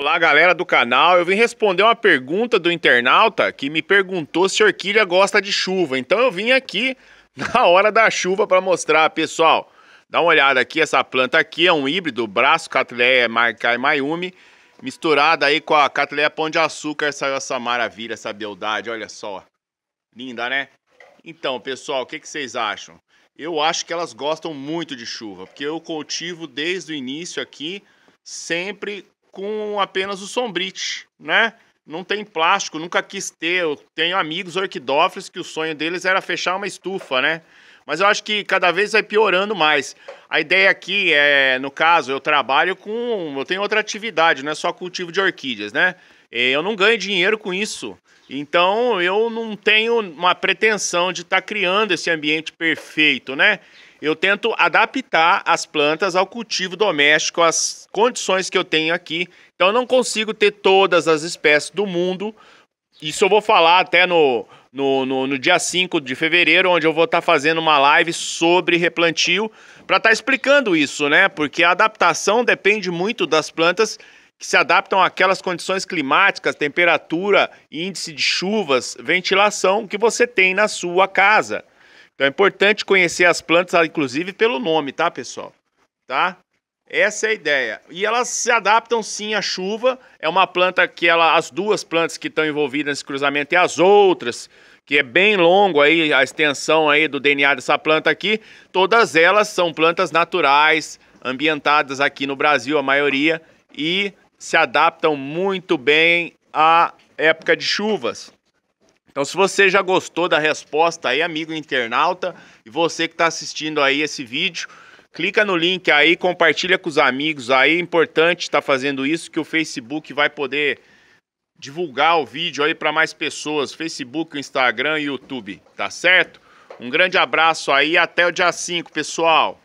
Olá, galera do canal. Eu vim responder uma pergunta do internauta que me perguntou se orquídea gosta de chuva. Então eu vim aqui na hora da chuva para mostrar, pessoal. Dá uma olhada aqui, essa planta aqui é um híbrido, braço Catleia Marcai Mayumi, misturada aí com a Catleia Pão de Açúcar, saiu essa maravilha, essa beldade, olha só. Linda, né? Então, pessoal, o que, que vocês acham? Eu acho que elas gostam muito de chuva, porque eu cultivo desde o início aqui, sempre com apenas o sombrite, né? Não tem plástico, nunca quis ter. Eu tenho amigos orquidófilos que o sonho deles era fechar uma estufa, né? Mas eu acho que cada vez vai piorando mais. A ideia aqui é, no caso, eu trabalho com. Eu tenho outra atividade, não é só cultivo de orquídeas, né? Eh, eu não ganho dinheiro com isso. Então eu não tenho uma pretensão de estar tá criando esse ambiente perfeito, né? Eu tento adaptar as plantas ao cultivo doméstico, às condições que eu tenho aqui. Então eu não consigo ter todas as espécies do mundo. Isso eu vou falar até no, no, no, no dia 5 de fevereiro, onde eu vou estar tá fazendo uma live sobre replantio para estar tá explicando isso, né? Porque a adaptação depende muito das plantas que se adaptam àquelas condições climáticas, temperatura, índice de chuvas, ventilação que você tem na sua casa. Então é importante conhecer as plantas, inclusive pelo nome, tá, pessoal? Tá? Essa é a ideia. E elas se adaptam sim à chuva. É uma planta que ela, as duas plantas que estão envolvidas nesse cruzamento e as outras, que é bem longo aí a extensão aí do DNA dessa planta aqui, todas elas são plantas naturais, ambientadas aqui no Brasil a maioria e se adaptam muito bem à época de chuvas. Então, se você já gostou da resposta aí, amigo internauta, e você que está assistindo aí esse vídeo, Clica no link aí, compartilha com os amigos aí. É importante estar tá fazendo isso que o Facebook vai poder divulgar o vídeo aí para mais pessoas, Facebook, Instagram e YouTube, tá certo? Um grande abraço aí, até o dia 5, pessoal.